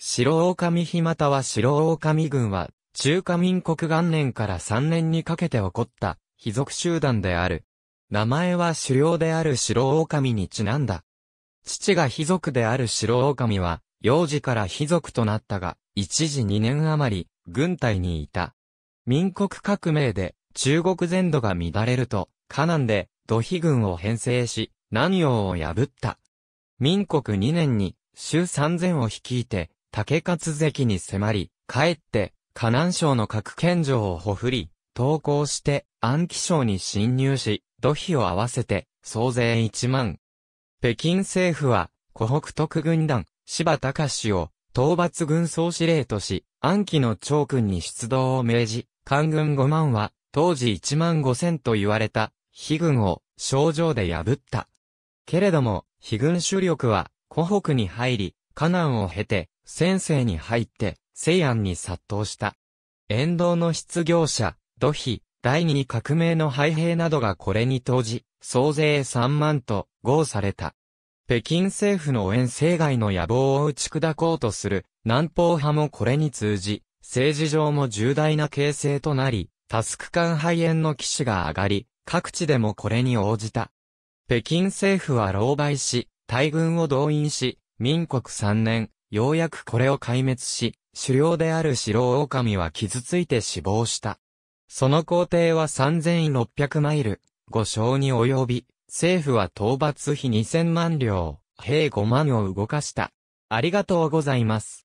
白狼日または白狼軍は、中華民国元年から3年にかけて起こった、非属集団である。名前は狩猟である白狼にちなんだ。父が非族である白狼は、幼児から非族となったが、一時2年余り、軍隊にいた。民国革命で、中国全土が乱れると、河南で、土肥軍を編成し、南洋を破った。民国2年に、州三千を率いて、竹勝関に迫り、帰って、河南省の各県城をほふり、投降して、安徽省に侵入し、土肥を合わせて、総勢1万。北京政府は、湖北特軍団、柴隆氏を、討伐軍総司令とし、安徽の長君に出動を命じ、官軍5万は、当時1万5千と言われた、非軍を、症状で破った。けれども、非軍主力は、湖北に入り、河南を経て、先生に入って、西安に殺到した。沿道の失業者、土肥、第二革命の廃兵などがこれに投じ、総勢3万と合された。北京政府の遠征外の野望を打ち砕こうとする南方派もこれに通じ、政治上も重大な形勢となり、タスク間肺炎の騎士が上がり、各地でもこれに応じた。北京政府は狼狽し、大軍を動員し、民国3年、ようやくこれを壊滅し、狩猟である白狼は傷ついて死亡した。その工程は3600マイル、5勝に及び、政府は討伐費2000万両、兵5万を動かした。ありがとうございます。